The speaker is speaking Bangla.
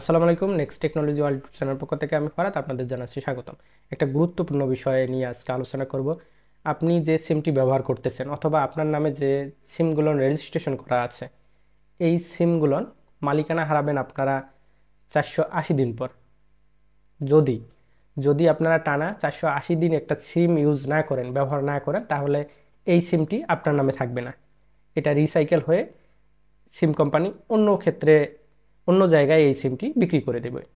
আসসালামু আলাইকুম নেক্সট টেকনোলজি ওয়ার্ল্ড চ্যানেল পক্ষ থেকে আমি ফারাত আপনাদের জানাচ্ছি স্বাগতম একটা গুরুত্বপূর্ণ বিষয় নিয়ে আজকে আলোচনা করব আপনি যে সিমটি ব্যবহার করতেছেন অথবা আপনার নামে যে সিমগুলোর রেজিস্ট্রেশন করা আছে এই সিমগুলোর মালিকানা হারাবেন আপনারা চারশো দিন পর যদি যদি আপনারা টানা চারশো দিন একটা সিম ইউজ না করেন ব্যবহার না করেন তাহলে এই সিমটি আপনার নামে থাকবে না এটা রিসাইকেল হয়ে সিম কোম্পানি অন্য ক্ষেত্রে অন্য জায়গায় এই সিমটি বিক্রি করে দেবে